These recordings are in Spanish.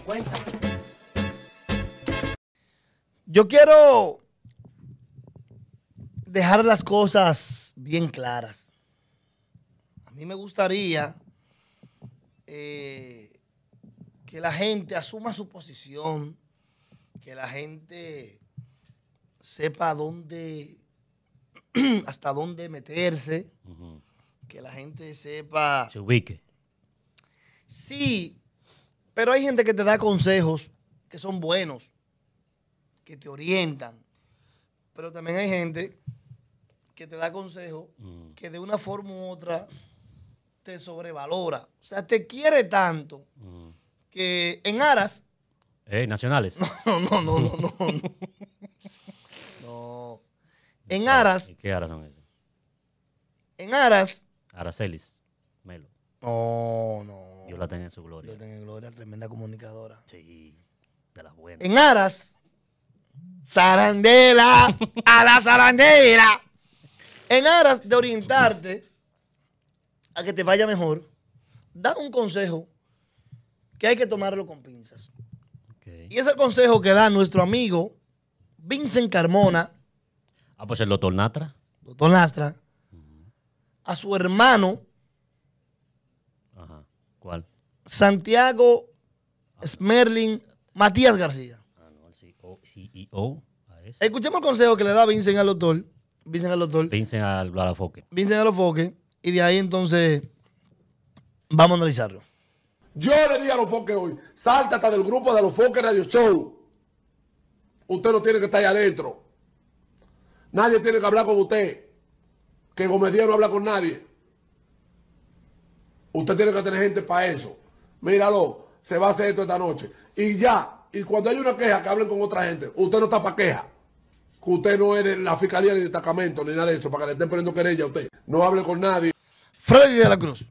cuenta. Yo quiero dejar las cosas bien claras. A mí me gustaría eh, que la gente asuma su posición, que la gente sepa dónde, hasta dónde meterse, que la gente sepa... Se ubique. Sí, pero hay gente que te da consejos que son buenos, que te orientan. Pero también hay gente que te da consejos mm. que de una forma u otra te sobrevalora. O sea, te quiere tanto mm. que en aras. Eh, nacionales. No, no, no, no, no. En aras. qué aras son esas? En aras. Aracelis. Melo. No tener en su gloria. en gloria, tremenda comunicadora. Sí, de las buenas. En aras. Zarandela, a la zarandela. En aras de orientarte a que te vaya mejor, da un consejo que hay que tomarlo con pinzas. Y Y el consejo que da nuestro amigo Vincent Carmona. Ah, pues el doctor A su hermano Santiago Smerling, Matías García. Ah, e e Escuchemos el consejo que le da Vincent al doctor. Vincent al doctor. Vincent al foque. Vincent al Y de ahí entonces vamos a analizarlo. Yo le di a los foques hoy, hasta del grupo de los foques Radio Show. Usted no tiene que estar ahí adentro. Nadie tiene que hablar con usted. Que Gómez no habla con nadie. Usted tiene que tener gente para eso míralo, se va a hacer esto esta noche. Y ya, y cuando hay una queja, que hablen con otra gente. Usted no está para queja. Que usted no es de la fiscalía ni de destacamento ni nada de eso, para que le estén poniendo querella a usted. No hable con nadie. Freddy de la Cruz.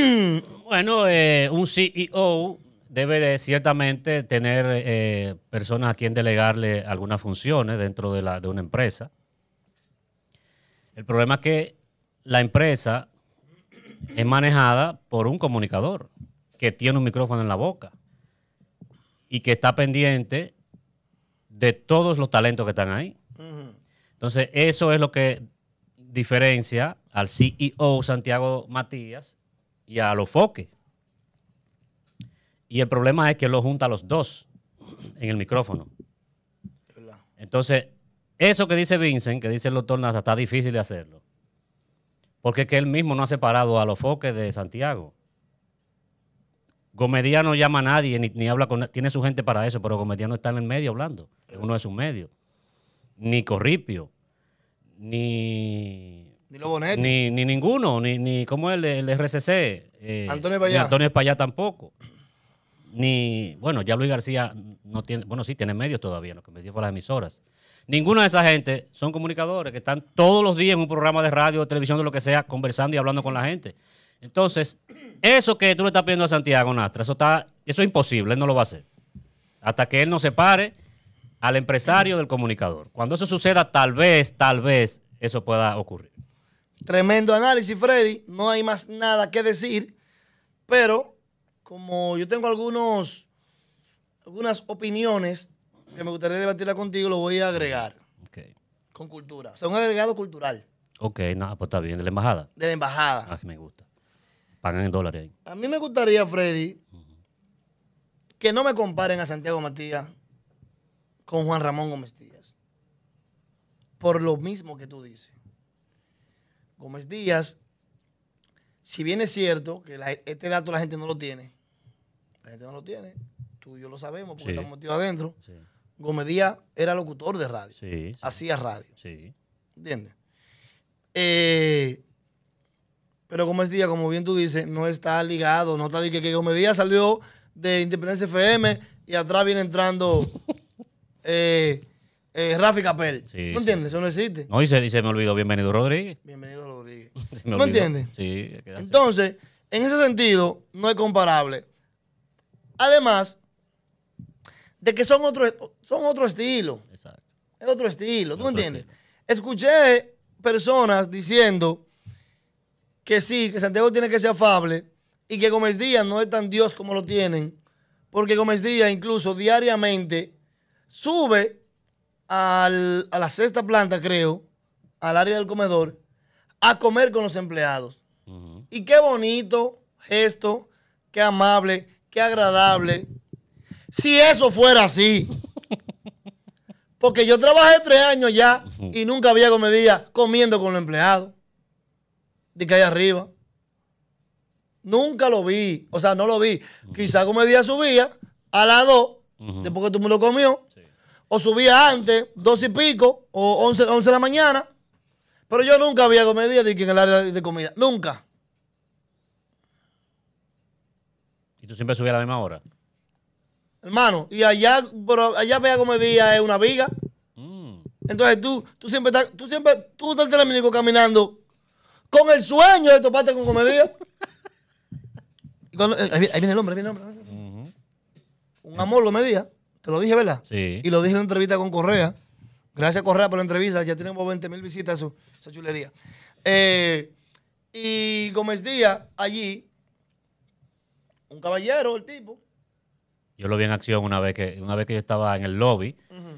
bueno, eh, un CEO debe ciertamente tener eh, personas a quien delegarle algunas funciones dentro de, la, de una empresa. El problema es que la empresa es manejada por un comunicador que tiene un micrófono en la boca y que está pendiente de todos los talentos que están ahí. Entonces, eso es lo que diferencia al CEO Santiago Matías y a los foques. Y el problema es que lo junta a los dos en el micrófono. Entonces, eso que dice Vincent, que dice el doctor está difícil de hacerlo. Porque es que él mismo no ha separado a los foques de Santiago. Gomedía no llama a nadie ni, habla con Tiene su gente para eso, pero Gomedía no está en el medio hablando. Es uno de sus medios. Ni Corripio, ni. Ni Ni, ninguno, ni, ni ¿cómo es el, el RCC? Eh, Antonio Antonio tampoco. Ni, bueno, ya Luis García no tiene, bueno, sí tiene medios todavía, lo que me dio fue las emisoras. Ninguna de esa gente son comunicadores que están todos los días en un programa de radio, de televisión, de lo que sea, conversando y hablando con la gente. Entonces, eso que tú le estás pidiendo a Santiago Nastra, eso, está, eso es imposible, él no lo va a hacer. Hasta que él no se pare al empresario del comunicador. Cuando eso suceda, tal vez, tal vez eso pueda ocurrir. Tremendo análisis, Freddy. No hay más nada que decir, pero como yo tengo algunos, algunas opiniones que me gustaría debatirla contigo, lo voy a agregar. Okay. Con cultura. O sea, un agregado cultural. Ok, no, pues está bien, de la embajada. De la embajada. Ah, que me gusta pagan en dólares A mí me gustaría, Freddy, que no me comparen a Santiago Matías con Juan Ramón Gómez Díaz. Por lo mismo que tú dices. Gómez Díaz, si bien es cierto que este dato la gente no lo tiene, la gente no lo tiene, tú y yo lo sabemos porque estamos metidos adentro. Gómez Díaz era locutor de radio, hacía radio. ¿Entiendes? Eh, pero como es día, como bien tú dices, no está ligado, no está de que, que como salió de Independencia FM y atrás viene entrando eh, eh, Rafi Capel. ¿No entiendes? Eso no existe. No, y se, me olvidó. Bienvenido, Rodríguez. Bienvenido, Rodríguez. ¿No entiendes? Sí. Entonces, en ese sentido, no es comparable. Además de que son otro, son otro estilo. Exacto. Es otro estilo, ¿tú no entiendes? Escuché personas diciendo que sí, que Santiago tiene que ser afable y que Gómez Díaz no es tan Dios como lo tienen, porque Gómez Díaz incluso diariamente sube a la sexta planta, creo, al área del comedor, a comer con los empleados. Y qué bonito gesto, qué amable, qué agradable. Si eso fuera así. Porque yo trabajé tres años ya y nunca había comedia comiendo con los empleados de que hay arriba. Nunca lo vi. O sea, no lo vi. Quizá como día subía a las 2, después que tú me lo comió. O subía antes, dos y pico, o 11, de la mañana. Pero yo nunca había comedia de que en el área de comida. Nunca. ¿Y tú siempre subías a la misma hora? Hermano, y allá, pero allá vea comedia es una viga. Mm. Entonces tú, tú siempre estás, tú siempre, tú estás en el caminando con el sueño de toparte con comedia. Eh, ahí, viene el hombre, ahí viene el hombre. Un amor lo Te lo dije, ¿verdad? Sí. Y lo dije en la entrevista con Correa. Gracias, Correa, por la entrevista. Ya tenemos 20 mil visitas a su, chulería. Eh, y Gómez Díaz, allí, un caballero, el tipo. Yo lo vi en acción una vez que, una vez que yo estaba en el lobby,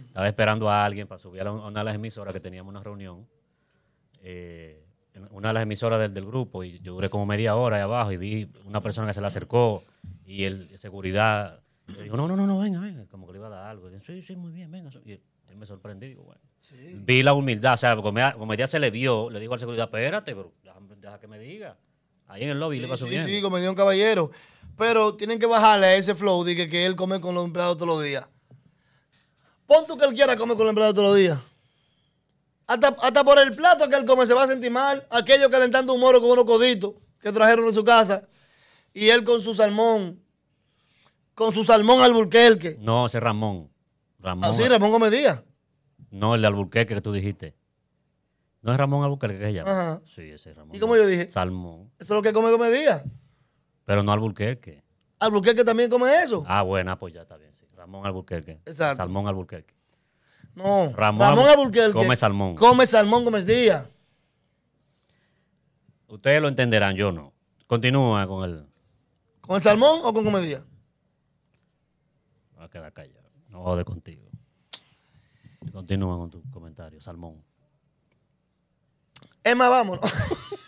estaba esperando a alguien para subir a una de las emisoras que teníamos una reunión. Eh, una de las emisoras del, del, grupo y yo duré como media hora ahí abajo y vi una persona que se le acercó y el seguridad le dijo, no, no, no, no, venga, venga, como que le iba a dar algo. yo, sí, sí, muy bien, venga. Y él me sorprendí, Vi la humildad, o sea, como ya se le vio, le digo al seguridad, espérate, pero déjame, deja que me diga. Ahí en el lobby sí, le sí subir Sí, sí, un caballero. Pero tienen que bajarle a ese flow de que, que él come con los empleados todos los días. Pon tú que él quiera comer con los empleados todos los días. Hasta, por el plato que él come se va a sentir mal. Aquello calentando un moro con unos coditos que trajeron en su casa. Y él con su salmón. Con su salmón alburquerque. No, ese Ramón. Ramón. Ah, sí, Ramón No, el de alburquerque que tú dijiste. No es Ramón Alburquerque que ella. Ajá. Sí, ese es Ramón. ¿Y como yo dije? Salmón. Eso es lo que come Díaz. Pero no Alburquerque. Alburquerque también come eso. Ah, bueno, pues ya está bien, sí. Ramón Alburquerque. Exacto. Salmón Alburquerque. No. Ramón, Ramón porque... Come salmón. Come salmón Gómez Díaz. Ustedes lo entenderán, yo no. Continúa con el. ¿Con el salmón o con Díaz. Va a quedar callado. No jode contigo. Continúa con tu comentario, salmón. Emma, vámonos.